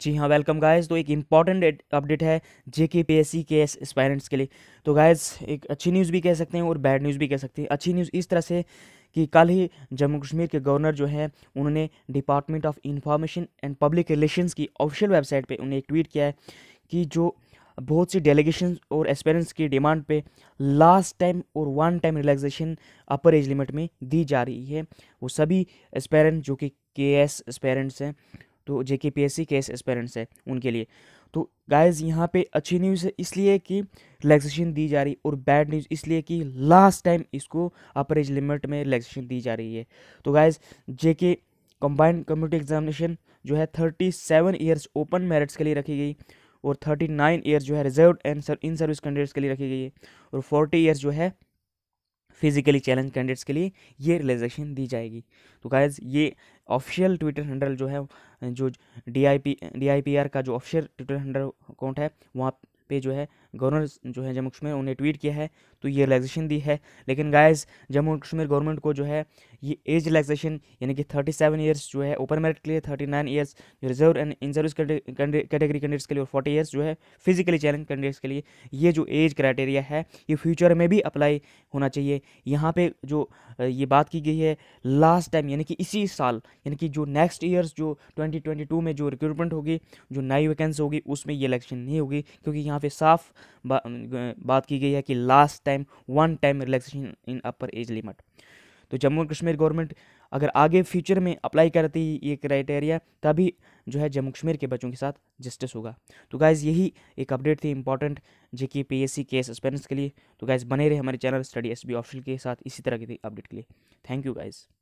जी हाँ welcome guys तो एक इम्पॉर्टेंट अपडेट है जे के पी एस सी के एस एस्पायरेंट्स के लिए तो गाइस एक अच्छी न्यूज़ भी कह सकते हैं और बैड न्यूज़ भी कह सकते हैं अच्छी न्यूज़ इस तरह से कि कल ही जम्मू कश्मीर के गवर्नर जो है उन्होंने department of information and public relations की ऑफिशियल वेबसाइट पे उन्हें एक ट्वीट किया है कि जो बहुत सी डेलीगेशन और एस्पेरेंट्स की डिमांड पे लास्ट टाइम और one time relaxation upper age limit में दी जा रही है वो सभी एस्पेरेंट जो कि के एस एस्पेरेंट्स हैं तो J K P S C केस एस्पेरेंट्स है उनके लिए तो गाइज यहाँ पे अच्छी न्यूज़ है इसलिए कि रिलैक्सेशन दी जा रही और बैड न्यूज़ इसलिए कि लास्ट टाइम इसको अपर एज लिमिट में रिलैक्सेशन दी जा रही है तो गाइज जे के कम्बाइंड कम्युनिटी एग्जामिनेशन जो है thirty seven years open merits के लिए रखी गई और थर्टी नाइन ईयर्स जो है reserve and in service candidates के लिए रखी गई है और फोर्टी ईयर्स जो है फिजिकली चैलेंज कैंडिडेट्स के लिए ये रिलैक्सेशन दी जाएगी तो गाइज ये ऑफिशियल ट्विटर हैंडल जो है जो D I P D I P R का जो ऑफिशियल ट्विटर हैंडल अकाउंट है वहाँ पे जो है गवर्नर जो है जम्मू कश्मीर उन्हें ट्वीट किया है तो ये रिलैक्सेशन दी है लेकिन गाइस जम्मू कश्मीर गवर्नमेंट को जो है ये एज रिलैक्सेशन यानी कि थर्टी सेवन ईयर्स जो है ओपन मेरिट के लिए थर्टी नाइन ईयर्स जो reserve and in service category candidates के लिए और फोर्टी ईयर्स जो है फिजिकली चैलेंज कैंडिडेट्स के लिए ये जो एज क्राइटेरिया है ये फ्यूचर में भी अप्लाई होना चाहिए यहाँ पर जो ये बात की गई है लास्ट टाइम यानी कि इसी साल यानी कि जो नेक्स्ट ईयर्स जो ट्वेंटी में जो रिक्रूटमेंट होगी जो नई वैकेंसी होगी उसमें ये इलेक्शन नहीं होगी क्योंकि यहाँ यहाँ पे साफ बा, बात की गई है कि last time one time relaxation in upper age limit तो जम्मू कश्मीर गवर्नमेंट अगर आगे फ्यूचर में अप्लाई करती ये क्राइटेरिया तभी जो है जम्मू कश्मीर के बच्चों के साथ जस्टिस होगा तो गाइज़ यही एक अपडेट थी इंपॉर्टेंट जे के पी एस सी के एस के लिए तो गाइज़ बने रहे हमारे channel study S B option के साथ इसी तरह की अपडेट के लिए थैंक यू गाइज़